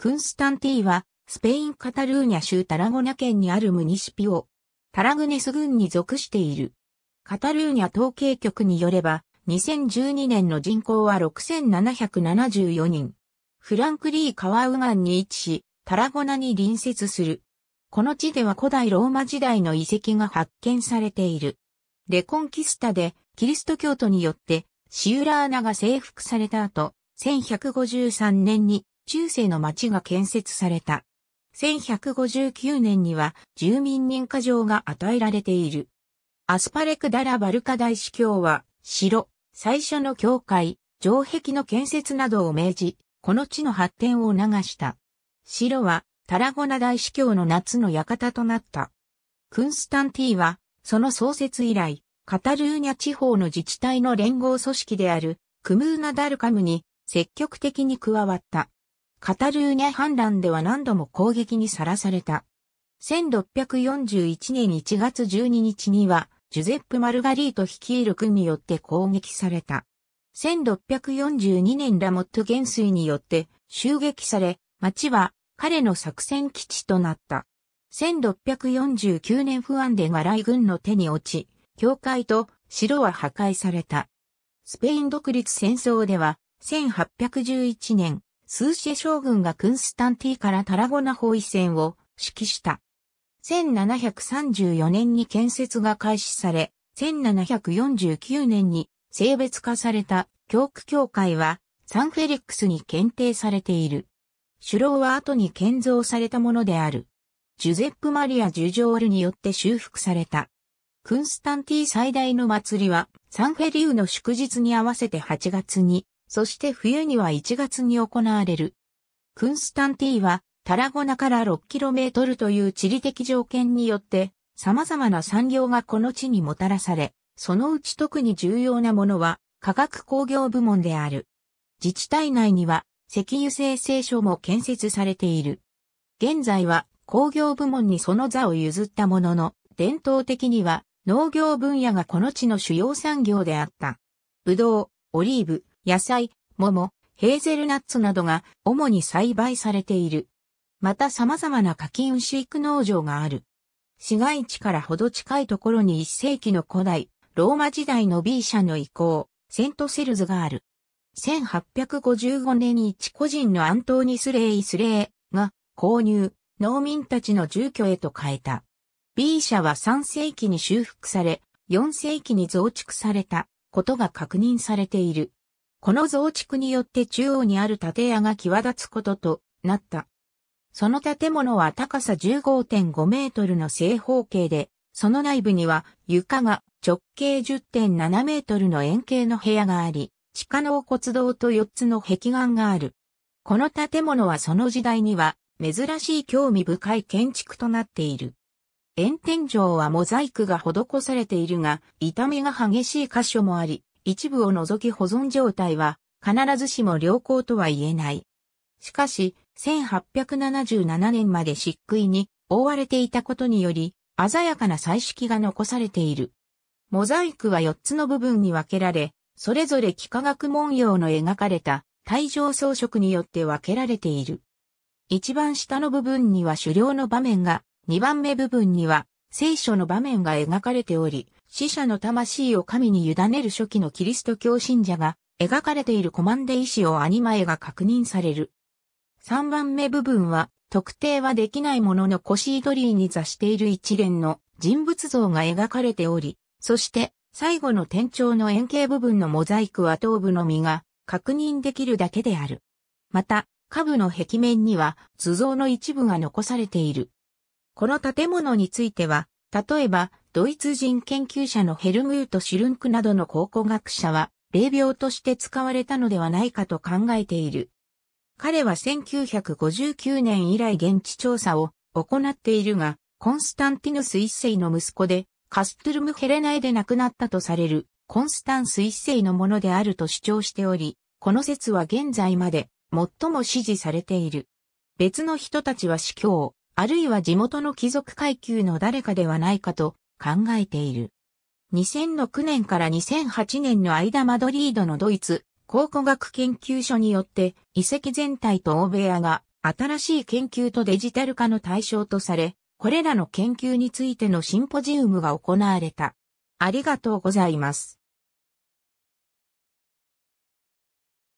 クンスタンティーは、スペイン・カタルーニャ州タラゴナ県にあるムニシピオ、タラグネス郡に属している。カタルーニャ統計局によれば、2012年の人口は6774人。フランクリーカワウガンに位置し、タラゴナに隣接する。この地では古代ローマ時代の遺跡が発見されている。レコンキスタで、キリスト教徒によって、シウラーナが征服された後、1153年に中世の町が建設された。1159年には住民認可状が与えられている。アスパレクダラバルカ大司教は、城、最初の教会、城壁の建設などを命じ、この地の発展を促した。城は、タラゴナ大司教の夏の館となった。クンスタンティーは、その創設以来、カタルーニャ地方の自治体の連合組織である、クムーナダルカムに積極的に加わった。カタルーニャ反乱では何度も攻撃にさらされた。1641年1月12日には、ジュゼップ・マルガリート率いる軍によって攻撃された。1642年ラモット元帥によって襲撃され、町は彼の作戦基地となった。1649年不安で笑い軍の手に落ち、教会と城は破壊された。スペイン独立戦争では、1811年、スーシェ将軍がクンスタンティからタラゴナ包囲戦を指揮した。1734年に建設が開始され、1749年に性別化された教区教会はサンフェリックスに検定されている。首楼は後に建造されたものである。ジュゼップ・マリア・ジュジョールによって修復された。クンスタンティ最大の祭りはサンフェリウの祝日に合わせて8月にそして冬には1月に行われる。クンスタンティーはタラゴナから 6km という地理的条件によって様々な産業がこの地にもたらされ、そのうち特に重要なものは化学工業部門である。自治体内には石油生成所も建設されている。現在は工業部門にその座を譲ったものの、伝統的には農業分野がこの地の主要産業であった。ブドウ、オリーブ、野菜、桃、ヘーゼルナッツなどが主に栽培されている。また様々な課金飼育農場がある。市街地からほど近いところに1世紀の古代、ローマ時代の B 社の遺構、セントセルズがある。1855年に一個人のアントーニスレイ・スレイが購入、農民たちの住居へと変えた。B 社は3世紀に修復され、4世紀に増築されたことが確認されている。この増築によって中央にある建屋が際立つこととなった。その建物は高さ15.5メートルの正方形で、その内部には床が直径10.7メートルの円形の部屋があり、地下納骨堂と4つの壁岩がある。この建物はその時代には珍しい興味深い建築となっている。円天井はモザイクが施されているが、痛みが激しい箇所もあり、一部を除き保存状態は必ずしも良好とは言えない。しかし、1877年まで漆喰に覆われていたことにより、鮮やかな彩色が残されている。モザイクは4つの部分に分けられ、それぞれ幾何学文様の描かれた帯状装飾によって分けられている。一番下の部分には狩猟の場面が、二番目部分には聖書の場面が描かれており、死者の魂を神に委ねる初期のキリスト教信者が描かれているコマンデ意思をアニマ絵が確認される。3番目部分は特定はできないもののコシードリーに座している一連の人物像が描かれており、そして最後の天頂の円形部分のモザイクは頭部の実が確認できるだけである。また、下部の壁面には図像の一部が残されている。この建物については、例えばドイツ人研究者のヘルムート・シュルンクなどの考古学者は、霊病として使われたのではないかと考えている。彼は1959年以来現地調査を行っているが、コンスタンティヌス一世の息子で、カストゥルムヘレナエで亡くなったとされる、コンスタンス一世のものであると主張しており、この説は現在まで最も支持されている。別の人たちは司教、あるいは地元の貴族階級の誰かではないかと考えている。2006年から2008年の間マドリードのドイツ考古学研究所によって遺跡全体と大部屋が新しい研究とデジタル化の対象とされ、これらの研究についてのシンポジウムが行われた。ありがとうございます。